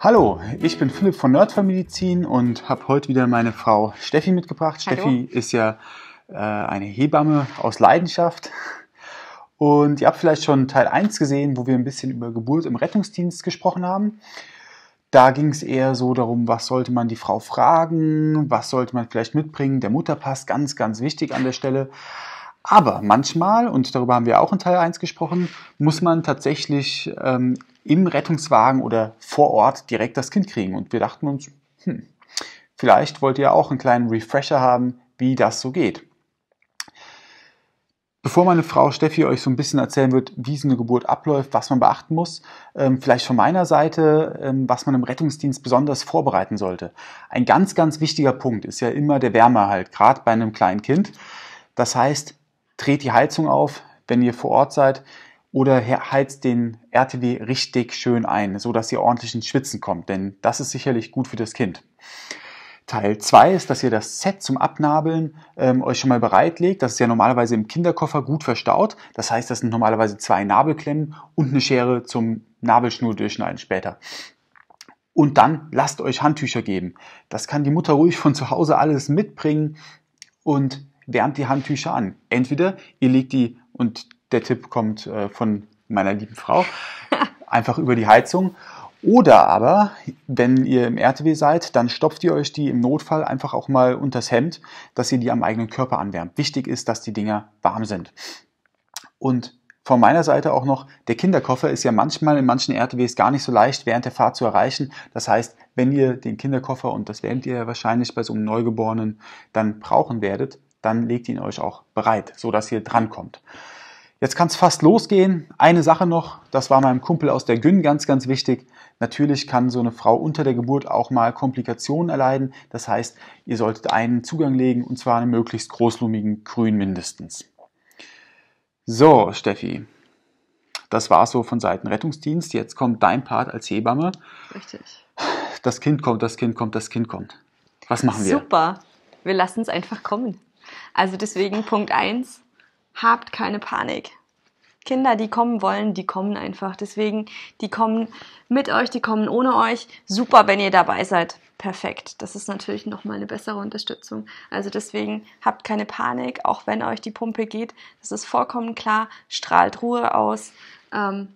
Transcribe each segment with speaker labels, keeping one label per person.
Speaker 1: Hallo, ich bin Philipp von Nerdfamilizin und habe heute wieder meine Frau Steffi mitgebracht. Hallo. Steffi ist ja äh, eine Hebamme aus Leidenschaft. Und ihr habt vielleicht schon Teil 1 gesehen, wo wir ein bisschen über Geburt im Rettungsdienst gesprochen haben. Da ging es eher so darum, was sollte man die Frau fragen, was sollte man vielleicht mitbringen. Der Mutterpass, ganz, ganz wichtig an der Stelle. Aber manchmal, und darüber haben wir auch in Teil 1 gesprochen, muss man tatsächlich ähm, im Rettungswagen oder vor Ort direkt das Kind kriegen. Und wir dachten uns, hm, vielleicht wollt ihr auch einen kleinen Refresher haben, wie das so geht. Bevor meine Frau Steffi euch so ein bisschen erzählen wird, wie so eine Geburt abläuft, was man beachten muss, ähm, vielleicht von meiner Seite, ähm, was man im Rettungsdienst besonders vorbereiten sollte. Ein ganz, ganz wichtiger Punkt ist ja immer der Wärmehalt, gerade bei einem kleinen Kind. Das heißt, dreht die Heizung auf, wenn ihr vor Ort seid, oder heizt halt den RTW richtig schön ein, sodass ihr ordentlich ins Schwitzen kommt, denn das ist sicherlich gut für das Kind. Teil 2 ist, dass ihr das Set zum Abnabeln ähm, euch schon mal bereitlegt. Das ist ja normalerweise im Kinderkoffer gut verstaut. Das heißt, das sind normalerweise zwei Nabelklemmen und eine Schere zum Nabelschnur durchschneiden später. Und dann lasst euch Handtücher geben. Das kann die Mutter ruhig von zu Hause alles mitbringen und wärmt die Handtücher an. Entweder ihr legt die und der Tipp kommt äh, von meiner lieben Frau. Einfach über die Heizung. Oder aber, wenn ihr im RTW seid, dann stopft ihr euch die im Notfall einfach auch mal unters Hemd, dass ihr die am eigenen Körper anwärmt. Wichtig ist, dass die Dinger warm sind. Und von meiner Seite auch noch, der Kinderkoffer ist ja manchmal in manchen RTWs gar nicht so leicht während der Fahrt zu erreichen. Das heißt, wenn ihr den Kinderkoffer, und das werdet ihr ja wahrscheinlich bei so einem Neugeborenen dann brauchen werdet, dann legt ihn euch auch bereit, sodass ihr drankommt. kommt. Jetzt kann es fast losgehen. Eine Sache noch, das war meinem Kumpel aus der Gyn ganz, ganz wichtig. Natürlich kann so eine Frau unter der Geburt auch mal Komplikationen erleiden. Das heißt, ihr solltet einen Zugang legen und zwar einen möglichst großlumigen Grün mindestens. So, Steffi, das war so von Seiten Rettungsdienst. Jetzt kommt dein Part als Hebamme. Richtig. Das Kind kommt, das Kind kommt, das Kind kommt. Was machen wir?
Speaker 2: Super, wir lassen es einfach kommen. Also deswegen Punkt 1, habt keine Panik. Kinder, die kommen wollen, die kommen einfach. Deswegen, die kommen mit euch, die kommen ohne euch. Super, wenn ihr dabei seid. Perfekt. Das ist natürlich nochmal eine bessere Unterstützung. Also deswegen habt keine Panik, auch wenn euch die Pumpe geht. Das ist vollkommen klar. Strahlt Ruhe aus. Ähm,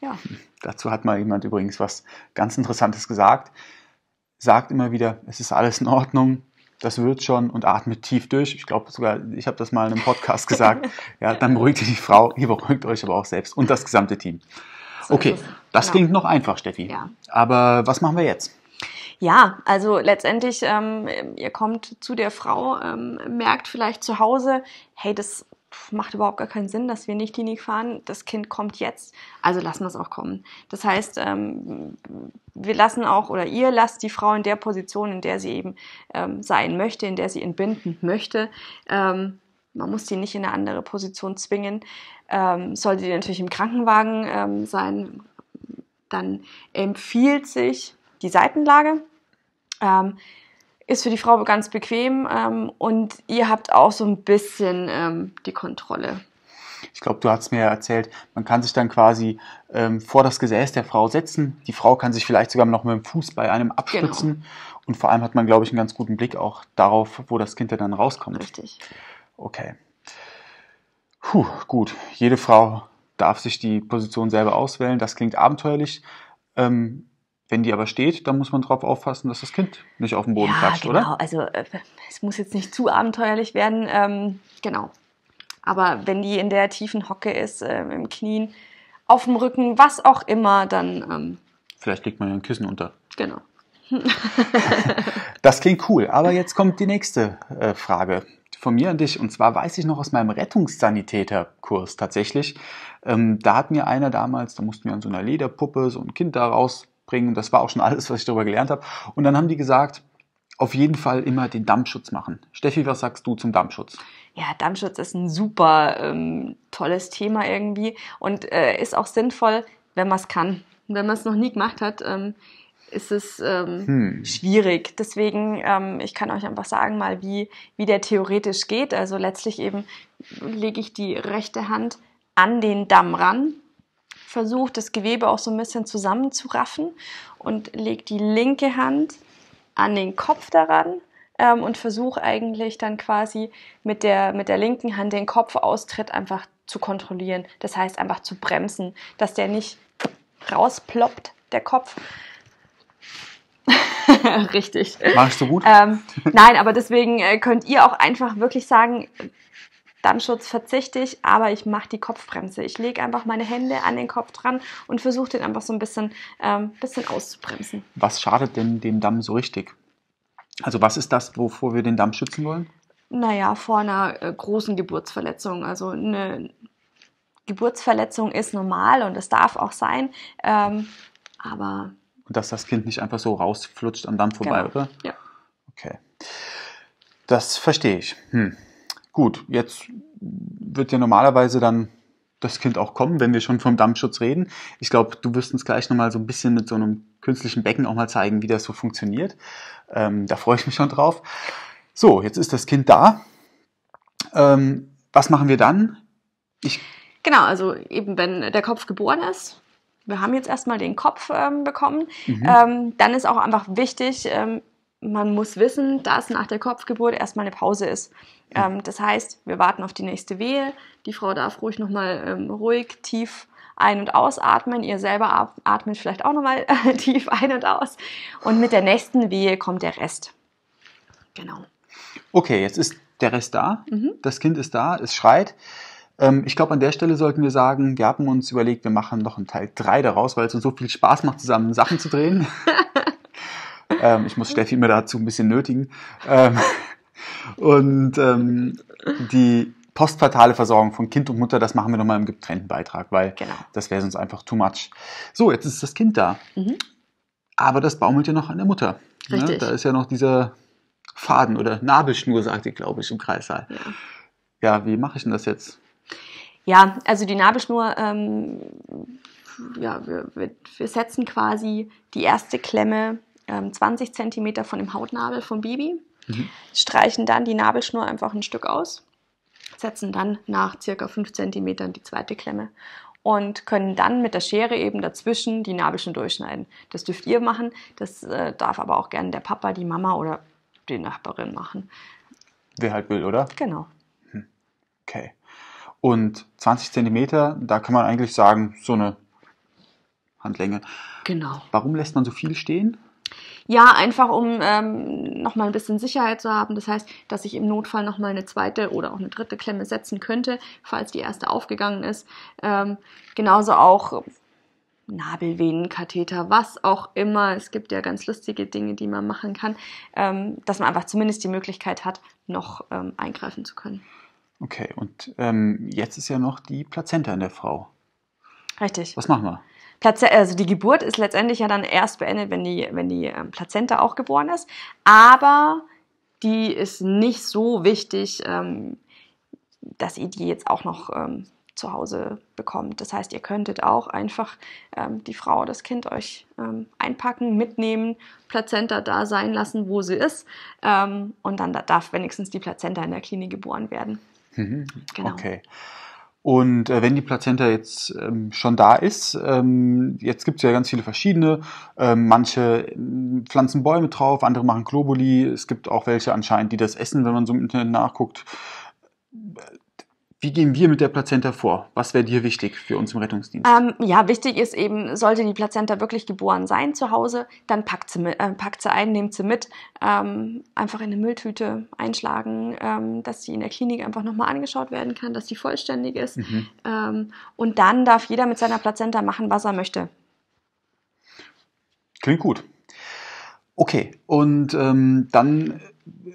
Speaker 2: ja.
Speaker 1: Dazu hat mal jemand übrigens was ganz Interessantes gesagt. Sagt immer wieder, es ist alles in Ordnung, das wird schon und atmet tief durch. Ich glaube sogar, ich habe das mal in einem Podcast gesagt. ja, dann beruhigt ihr die Frau, ihr beruhigt euch aber auch selbst und das gesamte Team. Okay, das genau. klingt noch einfach, Steffi. Aber was machen wir jetzt?
Speaker 2: Ja, also letztendlich, ähm, ihr kommt zu der Frau, ähm, merkt vielleicht zu Hause, hey, das macht überhaupt gar keinen Sinn, dass wir nicht Klinik fahren. Das Kind kommt jetzt, also lassen wir es auch kommen. Das heißt, ähm, wir lassen auch oder ihr lasst die Frau in der Position, in der sie eben ähm, sein möchte, in der sie entbinden möchte. Ähm, man muss die nicht in eine andere Position zwingen. Ähm, sollte die natürlich im Krankenwagen ähm, sein, dann empfiehlt sich die Seitenlage. Ähm, ist für die Frau ganz bequem ähm, und ihr habt auch so ein bisschen ähm, die Kontrolle.
Speaker 1: Ich glaube, du hast mir ja erzählt, man kann sich dann quasi ähm, vor das Gesäß der Frau setzen. Die Frau kann sich vielleicht sogar noch mit dem Fuß bei einem abstützen. Genau. Und vor allem hat man, glaube ich, einen ganz guten Blick auch darauf, wo das Kind dann rauskommt. Richtig. Okay. Puh, gut. Jede Frau darf sich die Position selber auswählen. Das klingt abenteuerlich. Ähm, wenn die aber steht, dann muss man darauf aufpassen, dass das Kind nicht auf den Boden ja, klatscht, genau. oder? Genau,
Speaker 2: also äh, es muss jetzt nicht zu abenteuerlich werden. Ähm, genau. Aber wenn die in der tiefen Hocke ist, äh, im Knien, auf dem Rücken, was auch immer, dann. Ähm,
Speaker 1: Vielleicht legt man ja ein Kissen unter. Genau. das klingt cool. Aber jetzt kommt die nächste äh, Frage von mir an dich. Und zwar weiß ich noch aus meinem Rettungssanitäterkurs tatsächlich. Ähm, da hat mir einer damals, da mussten wir an so einer Lederpuppe so ein Kind daraus bringen. Das war auch schon alles, was ich darüber gelernt habe. Und dann haben die gesagt, auf jeden Fall immer den Dampfschutz machen. Steffi, was sagst du zum Dampfschutz?
Speaker 2: Ja, Dampfschutz ist ein super ähm, tolles Thema irgendwie und äh, ist auch sinnvoll, wenn man es kann. Wenn man es noch nie gemacht hat, ähm, ist es ähm, hm. schwierig. Deswegen, ähm, ich kann euch einfach sagen mal, wie, wie der theoretisch geht. Also letztlich eben lege ich die rechte Hand an den Damm ran versucht, das Gewebe auch so ein bisschen zusammenzuraffen und lege die linke Hand an den Kopf daran ähm, und versuche eigentlich dann quasi mit der, mit der linken Hand den Kopfaustritt einfach zu kontrollieren. Das heißt einfach zu bremsen, dass der nicht rausploppt, der Kopf. Richtig. Machst du gut? Ähm, nein, aber deswegen äh, könnt ihr auch einfach wirklich sagen, Dampfschutz verzichte ich, aber ich mache die Kopfbremse. Ich lege einfach meine Hände an den Kopf dran und versuche den einfach so ein bisschen, ähm, bisschen auszubremsen.
Speaker 1: Was schadet denn dem Damm so richtig? Also was ist das, wovor wir den Damm schützen wollen?
Speaker 2: Naja, vor einer äh, großen Geburtsverletzung. Also eine Geburtsverletzung ist normal und es darf auch sein, ähm, aber...
Speaker 1: Und dass das Kind nicht einfach so rausflutscht am Damm vorbei, genau. oder? Ja. Okay. Das verstehe ich. Hm. Gut, jetzt wird ja normalerweise dann das Kind auch kommen, wenn wir schon vom Dampfschutz reden. Ich glaube, du wirst uns gleich nochmal so ein bisschen mit so einem künstlichen Becken auch mal zeigen, wie das so funktioniert. Ähm, da freue ich mich schon drauf. So, jetzt ist das Kind da. Ähm, was machen wir dann? Ich
Speaker 2: genau, also eben wenn der Kopf geboren ist, wir haben jetzt erstmal den Kopf ähm, bekommen, mhm. Ähm, dann ist auch einfach wichtig, ähm, man muss wissen, dass nach der Kopfgeburt erstmal eine Pause ist. Ähm, das heißt, wir warten auf die nächste Wehe. Die Frau darf ruhig nochmal ähm, ruhig, tief ein- und ausatmen. Ihr selber atmet vielleicht auch nochmal äh, tief ein und aus. Und mit der nächsten Wehe kommt der Rest.
Speaker 1: Genau. Okay, jetzt ist der Rest da. Mhm. Das Kind ist da, es schreit. Ähm, ich glaube, an der Stelle sollten wir sagen, wir haben uns überlegt, wir machen noch einen Teil 3 daraus, weil es uns so viel Spaß macht, zusammen Sachen zu drehen. Ähm, ich muss Steffi immer dazu ein bisschen nötigen. Ähm, Und ähm, die postpartale Versorgung von Kind und Mutter, das machen wir nochmal im getrennten Beitrag, weil genau. das wäre sonst einfach too much. So, jetzt ist das Kind da. Mhm. Aber das baumelt ja noch an der Mutter. Ne? Richtig. Ne? Da ist ja noch dieser Faden oder Nabelschnur, sagt ihr, glaube ich, im Kreissaal. Ja, ja wie mache ich denn das jetzt?
Speaker 2: Ja, also die Nabelschnur, ähm, ja, wir, wir, setzen quasi die erste Klemme ähm, 20 cm von dem Hautnabel vom Baby Mhm. Streichen dann die Nabelschnur einfach ein Stück aus, setzen dann nach circa 5 cm die zweite Klemme und können dann mit der Schere eben dazwischen die Nabelschnur durchschneiden. Das dürft ihr machen, das äh, darf aber auch gerne der Papa, die Mama oder die Nachbarin machen.
Speaker 1: Wer halt will, oder?
Speaker 2: Genau. Hm.
Speaker 1: Okay. Und 20 cm, da kann man eigentlich sagen, so eine Handlänge. Genau. Warum lässt man so viel stehen?
Speaker 2: Ja, einfach um ähm, nochmal ein bisschen Sicherheit zu haben. Das heißt, dass ich im Notfall nochmal eine zweite oder auch eine dritte Klemme setzen könnte, falls die erste aufgegangen ist. Ähm, genauso auch Nabelvenenkatheter, was auch immer. Es gibt ja ganz lustige Dinge, die man machen kann, ähm, dass man einfach zumindest die Möglichkeit hat, noch ähm, eingreifen zu können.
Speaker 1: Okay, und ähm, jetzt ist ja noch die Plazenta in der Frau.
Speaker 2: Richtig. Was machen wir? also die Geburt ist letztendlich ja dann erst beendet, wenn die, wenn die ähm, Plazenta auch geboren ist. Aber die ist nicht so wichtig, ähm, dass ihr die jetzt auch noch ähm, zu Hause bekommt. Das heißt, ihr könntet auch einfach ähm, die Frau, das Kind euch ähm, einpacken, mitnehmen, Plazenta da sein lassen, wo sie ist. Ähm, und dann darf wenigstens die Plazenta in der Klinik geboren werden.
Speaker 1: Mhm. Genau. Okay. Und äh, wenn die Plazenta jetzt ähm, schon da ist, ähm, jetzt gibt es ja ganz viele verschiedene. Ähm, manche ähm, pflanzen Bäume drauf, andere machen Globuli. Es gibt auch welche anscheinend, die das essen, wenn man so im Internet nachguckt. Wie gehen wir mit der Plazenta vor? Was wäre dir wichtig für uns im Rettungsdienst?
Speaker 2: Ähm, ja, wichtig ist eben, sollte die Plazenta wirklich geboren sein zu Hause, dann packt sie, mit, äh, packt sie ein, nehmt sie mit, ähm, einfach in eine Mülltüte einschlagen, ähm, dass sie in der Klinik einfach nochmal angeschaut werden kann, dass sie vollständig ist. Mhm. Ähm, und dann darf jeder mit seiner Plazenta machen, was er möchte.
Speaker 1: Klingt gut. Okay, und ähm, dann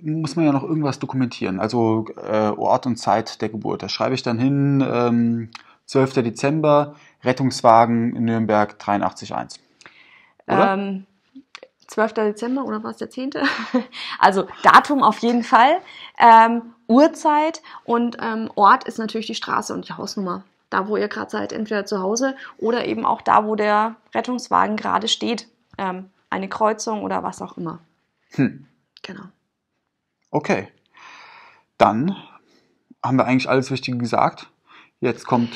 Speaker 1: muss man ja noch irgendwas dokumentieren. Also äh, Ort und Zeit der Geburt. Da schreibe ich dann hin, ähm, 12. Dezember, Rettungswagen in Nürnberg 83.1. Ähm,
Speaker 2: 12. Dezember oder war es der 10.? also Datum auf jeden Fall, ähm, Uhrzeit und ähm, Ort ist natürlich die Straße und die Hausnummer. Da, wo ihr gerade seid, entweder zu Hause oder eben auch da, wo der Rettungswagen gerade steht. Ähm, eine Kreuzung oder was auch immer. Hm. Genau.
Speaker 1: Okay, dann haben wir eigentlich alles Wichtige gesagt. Jetzt kommt.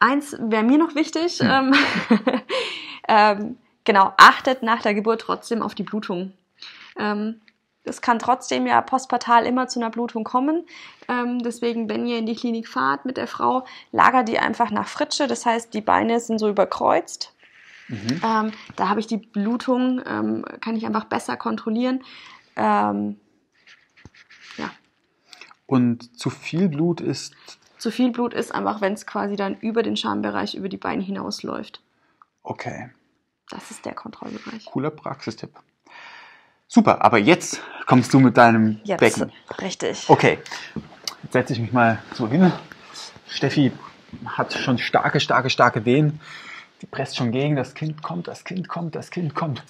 Speaker 2: Eins wäre mir noch wichtig. Ja. Hm. Ähm, ähm, genau, achtet nach der Geburt trotzdem auf die Blutung. Ähm, es kann trotzdem ja postpartal immer zu einer Blutung kommen. Ähm, deswegen, wenn ihr in die Klinik fahrt mit der Frau, lagert die einfach nach Fritsche. Das heißt, die Beine sind so überkreuzt. Mhm. Ähm, da habe ich die Blutung, ähm, kann ich einfach besser kontrollieren. Ähm,
Speaker 1: und zu viel Blut ist.
Speaker 2: Zu viel Blut ist einfach, wenn es quasi dann über den Schambereich, über die Beine hinausläuft. Okay. Das ist der Kontrollbereich.
Speaker 1: Cooler Praxistipp. Super, aber jetzt kommst du mit deinem jetzt, Becken. Richtig. Okay, jetzt setze ich mich mal so hin. Steffi hat schon starke, starke, starke Wehen. Die presst schon gegen. Das Kind kommt, das Kind kommt, das Kind kommt.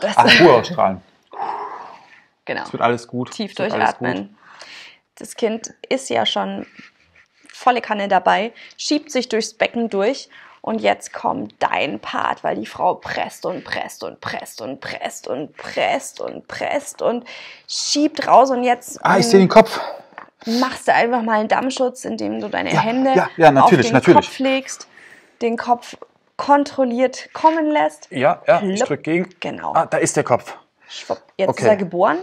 Speaker 2: Das Ach, Ruhe ausstrahlen. Genau. Es wird alles gut. Tief durchatmen. Gut das Kind ist ja schon volle Kanne dabei, schiebt sich durchs Becken durch und jetzt kommt dein Part, weil die Frau presst und presst und presst und presst und presst und presst und schiebt raus und jetzt. Ah, ich sehe den Kopf. Machst du einfach mal einen Dammschutz, indem du deine ja, Hände ja, ja, natürlich, auf den natürlich. Kopf legst, den Kopf kontrolliert kommen lässt.
Speaker 1: Ja, ja, Plop. ich drück gegen. Genau. Ah, da ist der Kopf. Schwupp. Jetzt okay. ist er
Speaker 2: geboren.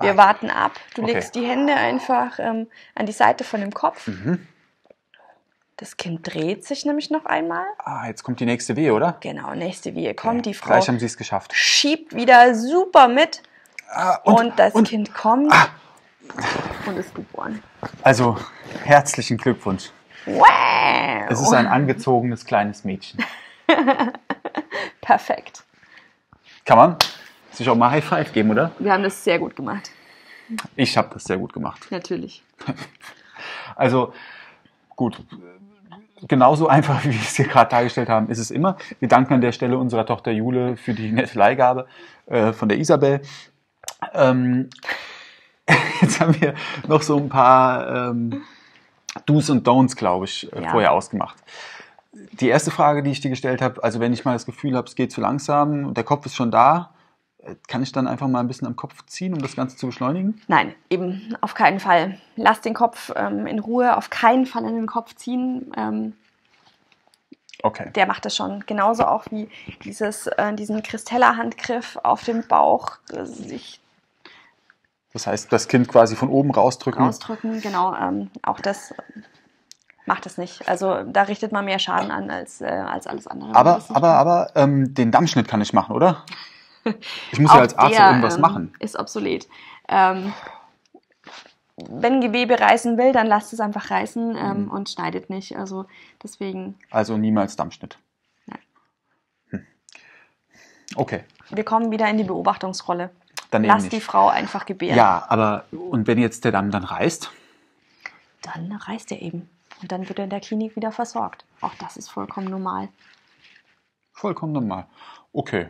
Speaker 2: Wir ah. warten ab. Du okay. legst die Hände einfach ähm, an die Seite von dem Kopf. Mhm. Das Kind dreht sich nämlich noch einmal.
Speaker 1: Ah, jetzt kommt die nächste Wehe, oder?
Speaker 2: Genau, nächste Wehe. Kommt okay. die Frau. Gleich haben sie es geschafft. Schiebt wieder super mit. Ah, und, und, das und, Kind kommt ah. und ist geboren.
Speaker 1: Also, herzlichen Glückwunsch. Wow. Es ist ein angezogenes kleines Mädchen.
Speaker 2: Perfekt.
Speaker 1: Kann man sich auch mal High Five geben, oder?
Speaker 2: Wir haben das sehr gut gemacht.
Speaker 1: Ich habe das sehr gut gemacht.
Speaker 2: Natürlich.
Speaker 1: Also gut, genauso einfach, wie wir es hier gerade dargestellt haben, ist es immer. Wir danken an der Stelle unserer Tochter Jule für die nette Leihgabe äh, von der Isabel. Ähm, jetzt haben wir noch so ein paar ähm, Do's und Don'ts, glaube ich, äh, ja. vorher ausgemacht. Die erste Frage, die ich dir gestellt habe, also wenn ich mal das Gefühl habe, es geht zu langsam und der Kopf ist schon da, kann ich dann einfach mal ein bisschen am Kopf ziehen, um das Ganze zu beschleunigen?
Speaker 2: Nein, eben auf keinen Fall. Lass den Kopf ähm, in Ruhe, auf keinen Fall an den Kopf ziehen. Ähm, okay. Der macht das schon. Genauso auch wie dieses, äh, diesen Kristeller-Handgriff auf dem Bauch. Sich
Speaker 1: das heißt, das Kind quasi von oben rausdrücken.
Speaker 2: Rausdrücken, genau. Ähm, auch das äh, macht es nicht. Also da richtet man mehr Schaden an als, äh, als alles andere. Aber,
Speaker 1: aber, aber ähm, den Dammschnitt kann ich machen, oder? Ja. Ich muss ja als Arzt der, irgendwas ähm, machen.
Speaker 2: Ist obsolet. Ähm, wenn Gewebe reißen will, dann lasst es einfach reißen ähm, mhm. und schneidet nicht. Also deswegen.
Speaker 1: Also niemals Dammschnitt. Nein. Hm. Okay.
Speaker 2: Wir kommen wieder in die Beobachtungsrolle. Dann Lass nicht. die Frau einfach gebären. Ja,
Speaker 1: aber und wenn jetzt der Damm dann reißt?
Speaker 2: Dann reißt er eben. Und dann wird er in der Klinik wieder versorgt. Auch das ist vollkommen normal.
Speaker 1: Vollkommen normal. Okay.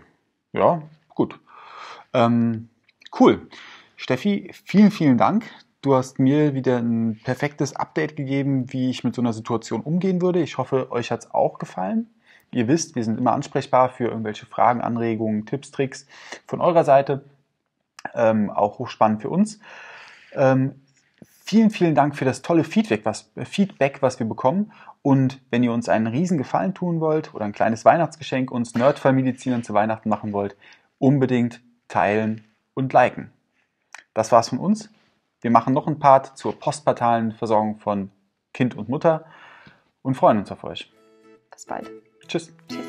Speaker 1: Ja, gut. Ähm, cool. Steffi, vielen, vielen Dank. Du hast mir wieder ein perfektes Update gegeben, wie ich mit so einer Situation umgehen würde. Ich hoffe, euch hat es auch gefallen. Ihr wisst, wir sind immer ansprechbar für irgendwelche Fragen, Anregungen, Tipps, Tricks von eurer Seite. Ähm, auch hochspannend für uns. Ähm, vielen, vielen Dank für das tolle Feedback was, Feedback, was wir bekommen. Und wenn ihr uns einen riesen Gefallen tun wollt oder ein kleines Weihnachtsgeschenk uns Nerdfallmedizinern zu Weihnachten machen wollt, unbedingt teilen und liken. Das war's von uns. Wir machen noch einen Part zur postpartalen Versorgung von Kind und Mutter und freuen uns auf euch. Bis bald. Tschüss. Tschüss.